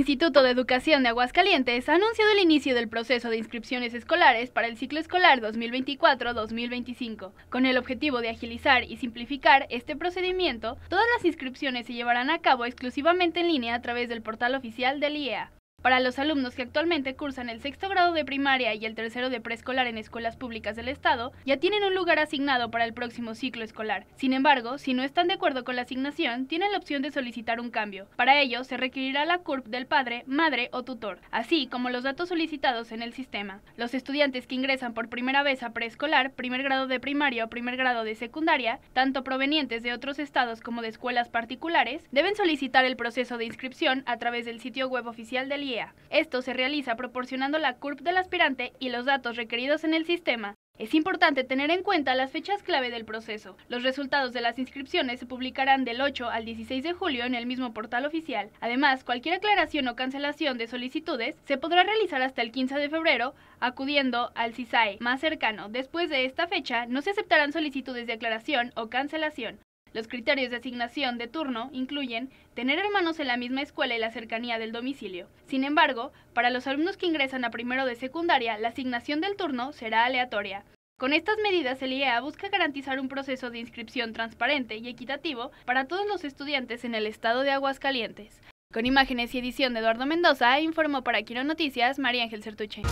Instituto de Educación de Aguascalientes ha anunciado el inicio del proceso de inscripciones escolares para el ciclo escolar 2024-2025. Con el objetivo de agilizar y simplificar este procedimiento, todas las inscripciones se llevarán a cabo exclusivamente en línea a través del portal oficial del IEA. Para los alumnos que actualmente cursan el sexto grado de primaria y el tercero de preescolar en escuelas públicas del Estado, ya tienen un lugar asignado para el próximo ciclo escolar. Sin embargo, si no están de acuerdo con la asignación, tienen la opción de solicitar un cambio. Para ello, se requerirá la CURP del padre, madre o tutor, así como los datos solicitados en el sistema. Los estudiantes que ingresan por primera vez a preescolar, primer grado de primaria o primer grado de secundaria, tanto provenientes de otros estados como de escuelas particulares, deben solicitar el proceso de inscripción a través del sitio web oficial del esto se realiza proporcionando la CURP del aspirante y los datos requeridos en el sistema. Es importante tener en cuenta las fechas clave del proceso. Los resultados de las inscripciones se publicarán del 8 al 16 de julio en el mismo portal oficial. Además, cualquier aclaración o cancelación de solicitudes se podrá realizar hasta el 15 de febrero acudiendo al CISAE más cercano. Después de esta fecha, no se aceptarán solicitudes de aclaración o cancelación. Los criterios de asignación de turno incluyen tener hermanos en la misma escuela y la cercanía del domicilio. Sin embargo, para los alumnos que ingresan a primero de secundaria, la asignación del turno será aleatoria. Con estas medidas, el IEA busca garantizar un proceso de inscripción transparente y equitativo para todos los estudiantes en el estado de Aguascalientes. Con imágenes y edición de Eduardo Mendoza, informó para Quiro Noticias María Ángel Certuche.